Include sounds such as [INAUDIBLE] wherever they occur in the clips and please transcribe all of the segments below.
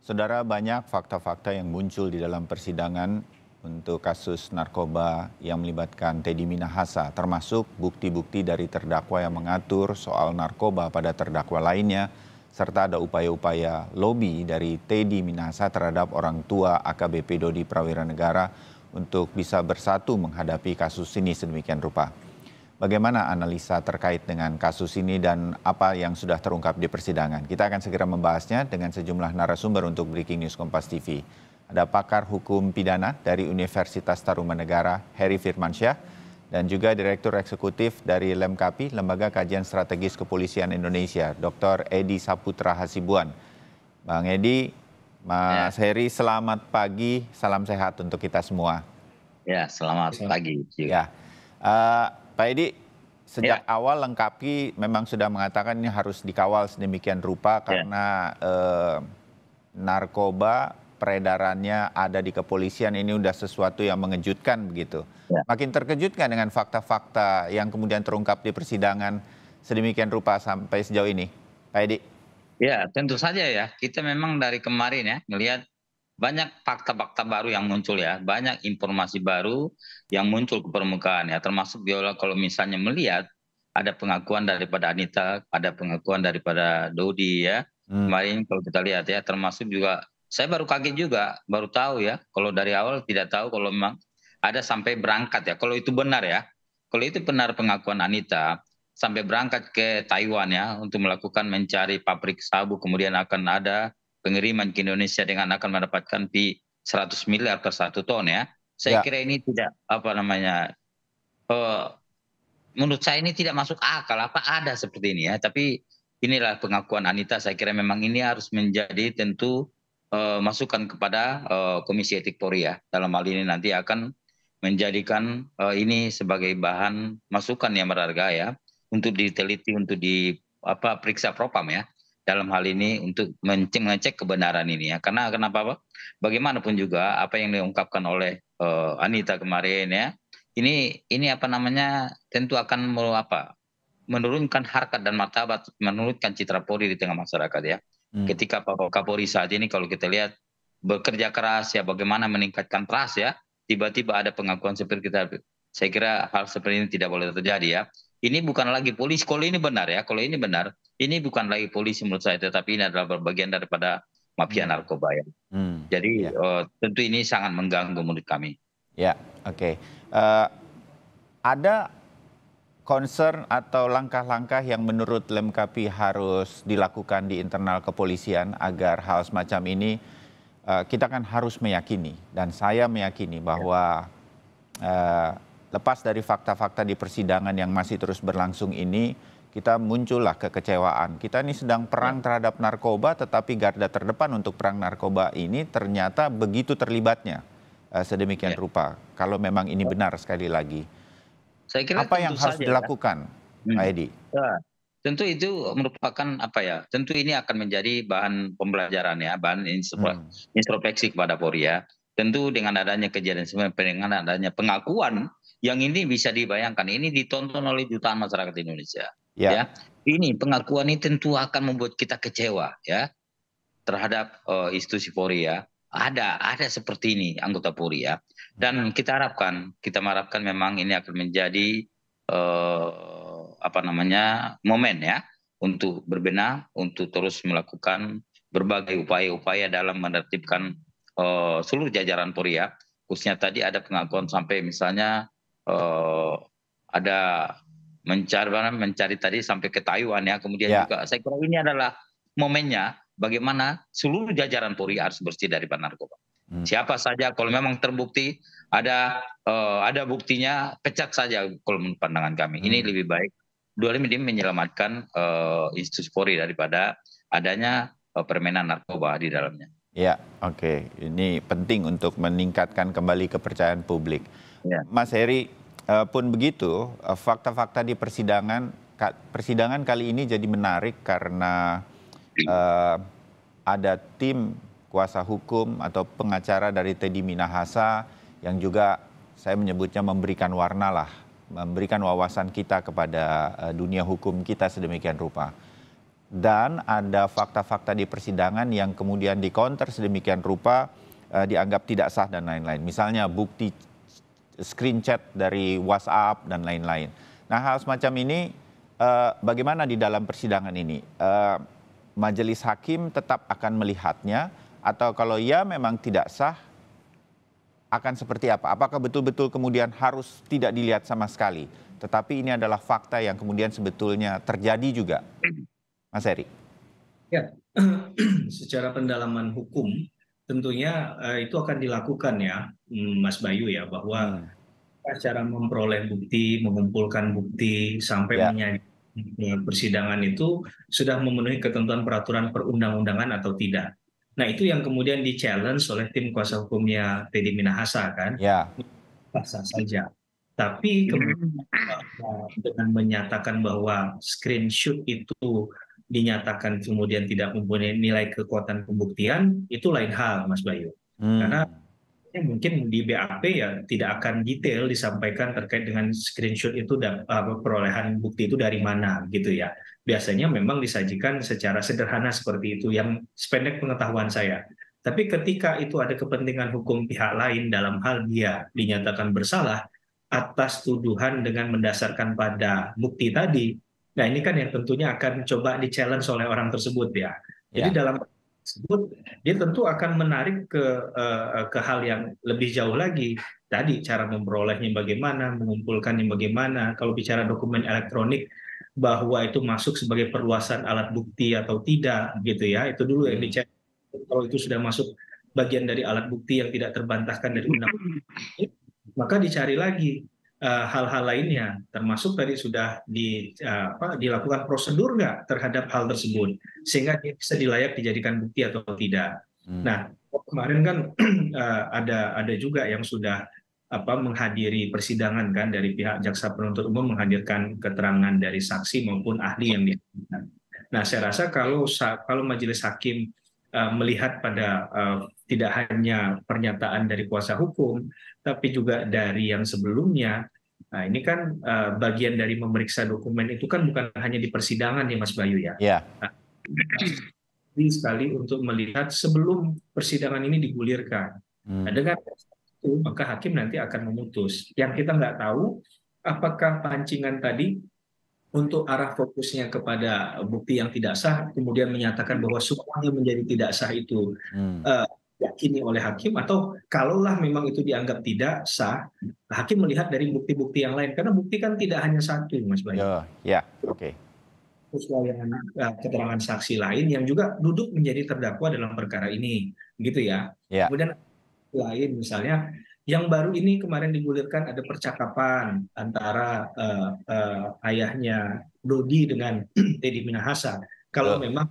Saudara banyak fakta-fakta yang muncul di dalam persidangan untuk kasus narkoba yang melibatkan Teddy Minahasa termasuk bukti-bukti dari terdakwa yang mengatur soal narkoba pada terdakwa lainnya serta ada upaya-upaya lobby dari Teddy Minahasa terhadap orang tua AKBP Dodi Prawira Negara untuk bisa bersatu menghadapi kasus ini sedemikian rupa. Bagaimana analisa terkait dengan kasus ini dan apa yang sudah terungkap di persidangan? Kita akan segera membahasnya dengan sejumlah narasumber untuk Breaking News Kompas TV. Ada pakar hukum pidana dari Universitas Tarumanegara, Heri Firmansyah, dan juga Direktur Eksekutif dari LEMKAPI, Lembaga Kajian Strategis Kepolisian Indonesia, Dr. Edi Saputra Hasibuan. Bang Edi, Mas ya. Heri, selamat pagi, salam sehat untuk kita semua. Ya, selamat pagi. Ya, uh, Pak Edi, sejak ya. awal lengkapi memang sudah mengatakan ini harus dikawal sedemikian rupa ya. karena ya. eh, narkoba peredarannya ada di kepolisian ini sudah sesuatu yang mengejutkan begitu. Ya. Makin terkejutkan dengan fakta-fakta yang kemudian terungkap di persidangan sedemikian rupa sampai sejauh ini, Pak Edi. Ya tentu saja ya kita memang dari kemarin ya melihat banyak fakta-fakta baru yang muncul ya, banyak informasi baru yang muncul ke permukaan ya, termasuk Biola kalau misalnya melihat ada pengakuan daripada Anita, ada pengakuan daripada Dodi ya. Hmm. Kemarin kalau kita lihat ya, termasuk juga saya baru kaget juga, baru tahu ya, kalau dari awal tidak tahu kalau memang ada sampai berangkat ya, kalau itu benar ya. Kalau itu benar pengakuan Anita, sampai berangkat ke Taiwan ya untuk melakukan mencari pabrik sabu kemudian akan ada pengiriman ke Indonesia dengan akan mendapatkan pi 100 miliar per satu ton ya. Saya ya. kira ini tidak apa namanya uh, menurut saya ini tidak masuk akal apa ada seperti ini ya. Tapi inilah pengakuan Anita saya kira memang ini harus menjadi tentu uh, masukan kepada uh, Komisi Etik Polri ya. Dalam hal ini nanti akan menjadikan uh, ini sebagai bahan masukan yang berharga ya untuk diteliti untuk di apa periksa propam ya dalam hal ini untuk mengecek kebenaran ini ya. Karena kenapa Pak? Bagaimanapun juga apa yang diungkapkan oleh uh, Anita kemarin ya, ini ini apa namanya tentu akan mau apa? menurunkan harkat dan martabat, menurunkan citra Polri di tengah masyarakat ya. Hmm. Ketika Pak Kapolri saat ini kalau kita lihat bekerja keras ya bagaimana meningkatkan trust ya, tiba-tiba ada pengakuan seperti kita saya kira hal seperti ini tidak boleh terjadi ya. Ini bukan lagi polisi. Kalau ini benar ya, kalau ini benar, ini bukan lagi polisi menurut saya, tetapi ini adalah bagian daripada mafia hmm. narkoba ya. Hmm. Jadi ya. Uh, tentu ini sangat mengganggu menurut kami. Ya, oke. Okay. Uh, eh, ada concern atau langkah-langkah yang menurut Lemkapi harus dilakukan di internal kepolisian agar hal semacam ini uh, kita kan harus meyakini dan saya meyakini bahwa uh, lepas dari fakta-fakta di persidangan yang masih terus berlangsung ini kita muncullah kekecewaan. Kita ini sedang perang ya. terhadap narkoba, tetapi garda terdepan untuk perang narkoba ini ternyata begitu terlibatnya uh, sedemikian ya. rupa. Kalau memang ini ya. benar sekali lagi, saya kira apa yang harus saja, ya. dilakukan, ya. Pak Edi? Ya. Tentu itu merupakan apa ya? Tentu ini akan menjadi bahan pembelajaran ya, bahan hmm. introspeksi hmm. kepada Polri ya. Tentu dengan adanya kejadian sebenarnya dengan adanya pengakuan yang ini bisa dibayangkan ini ditonton oleh jutaan masyarakat Indonesia. Ya. ya. Ini pengakuan ini tentu akan membuat kita kecewa ya terhadap uh, institusi Polri ya. Ada ada seperti ini anggota Polri ya. Dan kita harapkan kita harapkan memang ini akan menjadi uh, apa namanya momen ya untuk berbenah, untuk terus melakukan berbagai upaya-upaya dalam menertibkan uh, seluruh jajaran Polri ya. Khususnya tadi ada pengakuan sampai misalnya uh, ada mencari mencari tadi sampai ke Taiwan ya kemudian ya. juga saya kira ini adalah momennya bagaimana seluruh jajaran Polri harus bersih dari narkoba. Hmm. Siapa saja kalau memang terbukti ada uh, ada buktinya pecat saja kalau menurut pandangan kami. Hmm. Ini lebih baik dua ini menyelamatkan uh, institusi Polri daripada adanya uh, permainan narkoba di dalamnya. Ya, oke. Okay. Ini penting untuk meningkatkan kembali kepercayaan publik. Ya. Mas Heri, uh, pun begitu, eh, fakta-fakta uh, di persidangan ka, persidangan kali ini jadi menarik karena uh, ada tim kuasa hukum atau pengacara dari Teddy Minahasa yang juga saya menyebutnya memberikan warna lah, memberikan wawasan kita kepada uh, dunia hukum kita sedemikian rupa. Dan ada fakta-fakta di persidangan yang kemudian dikonter sedemikian rupa dianggap tidak sah dan lain-lain. Misalnya bukti screen chat dari WhatsApp dan lain-lain. Nah hal semacam ini uh, bagaimana di dalam persidangan ini? Uh, majelis hakim tetap akan melihatnya atau kalau ia memang tidak sah akan seperti apa? Apakah betul-betul kemudian harus tidak dilihat sama sekali? Tetapi ini adalah fakta yang kemudian sebetulnya terjadi juga. Mas Eri. Ya, [CLEARS THROAT] secara pendalaman hukum tentunya eh, itu akan dilakukan ya, hmm, Mas Bayu ya, bahwa hmm. cara memperoleh bukti, mengumpulkan bukti sampai ya. menyanyi eh, persidangan itu sudah memenuhi ketentuan peraturan perundang-undangan atau tidak. Nah itu yang kemudian di challenge oleh tim kuasa hukumnya Teddy Minahasa kan, ya. sah saja. Tapi hmm. kemudian eh, dengan menyatakan bahwa screenshot itu dinyatakan kemudian tidak mempunyai nilai kekuatan pembuktian itu lain hal Mas Bayu. Hmm. Karena ya mungkin di BAP ya tidak akan detail disampaikan terkait dengan screenshot itu dan uh, perolehan bukti itu dari mana gitu ya. Biasanya memang disajikan secara sederhana seperti itu yang sependek pengetahuan saya. Tapi ketika itu ada kepentingan hukum pihak lain dalam hal dia dinyatakan bersalah atas tuduhan dengan mendasarkan pada bukti tadi, Nah ini kan yang tentunya akan coba di challenge oleh orang tersebut ya. Jadi ya. dalam tersebut dia tentu akan menarik ke eh, ke hal yang lebih jauh lagi tadi cara memperolehnya bagaimana, mengumpulkannya bagaimana. Kalau bicara dokumen elektronik bahwa itu masuk sebagai perluasan alat bukti atau tidak gitu ya. Itu dulu yang hmm. dicek kalau itu sudah masuk bagian dari alat bukti yang tidak terbantahkan dari undang-undang maka dicari lagi Eh, hal-hal lainnya, termasuk tadi sudah di, eh, apa, dilakukan prosedur nggak terhadap hal tersebut, sehingga dia bisa dilayak dijadikan bukti atau tidak. Hmm. Nah kemarin kan [CLEARS THROAT] eh, ada ada juga yang sudah apa menghadiri persidangan kan dari pihak jaksa penuntut umum menghadirkan keterangan dari saksi maupun ahli yang dihadirkan. Nah saya rasa kalau kalau majelis hakim melihat pada tidak hanya pernyataan dari kuasa hukum, tapi juga dari yang sebelumnya. Nah, ini kan uh, bagian dari memeriksa dokumen itu kan bukan hanya di persidangan ya Mas Bayu ya. Yeah. Nah, sekali untuk melihat sebelum persidangan ini digulirkan. Hmm. Nah, dengan itu maka hakim nanti akan memutus. Yang kita nggak tahu apakah pancingan tadi untuk arah fokusnya kepada bukti yang tidak sah, kemudian menyatakan bahwa semuanya menjadi tidak sah itu hmm. uh, diyakini oleh hakim atau kalaulah memang itu dianggap tidak sah, hakim melihat dari bukti-bukti yang lain karena bukti kan tidak hanya satu, Mas Bayu. Oh, ya, oke. Okay. Keterangan, eh, keterangan saksi lain yang juga duduk menjadi terdakwa dalam perkara ini, gitu ya. Yeah. Kemudian lain misalnya yang baru ini kemarin digulirkan ada percakapan antara uh, uh, ayahnya Dodi dengan [CLEARS THROAT] Teddy Minahasa. Kalau oh. memang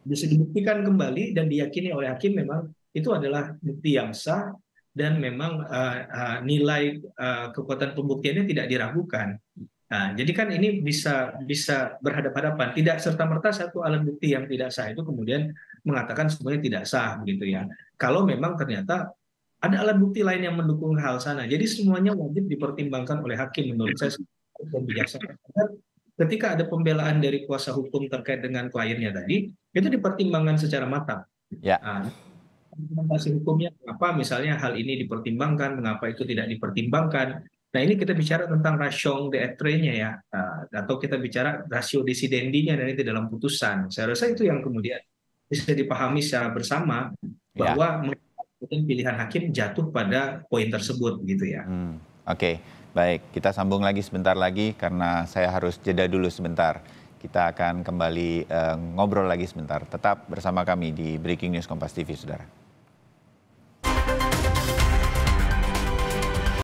bisa dibuktikan kembali dan diyakini oleh hakim memang itu adalah bukti yang sah dan memang uh, uh, nilai uh, kekuatan pembuktiannya tidak diragukan. Nah, jadi kan ini bisa bisa berhadapan-hadapan, tidak serta merta satu alat bukti yang tidak sah itu kemudian mengatakan semuanya tidak sah begitu ya. Kalau memang ternyata ada alat bukti lain yang mendukung hal sana. Jadi semuanya wajib dipertimbangkan oleh hakim menurut saya dan bijaksana. Ketika ada pembelaan dari kuasa hukum terkait dengan kliennya tadi, itu dipertimbangkan secara matang. Ya. Nah, argumentasi hukumnya apa misalnya hal ini dipertimbangkan mengapa itu tidak dipertimbangkan nah ini kita bicara tentang rasio detre ya eh, atau kita bicara rasio desidendinya dan itu dalam putusan saya rasa itu yang kemudian bisa dipahami secara bersama ya. bahwa ya. pilihan hakim jatuh pada poin tersebut gitu ya hmm, oke okay. baik kita sambung lagi sebentar lagi karena saya harus jeda dulu sebentar kita akan kembali eh, ngobrol lagi sebentar. Tetap bersama kami di Breaking News Kompas TV, Saudara.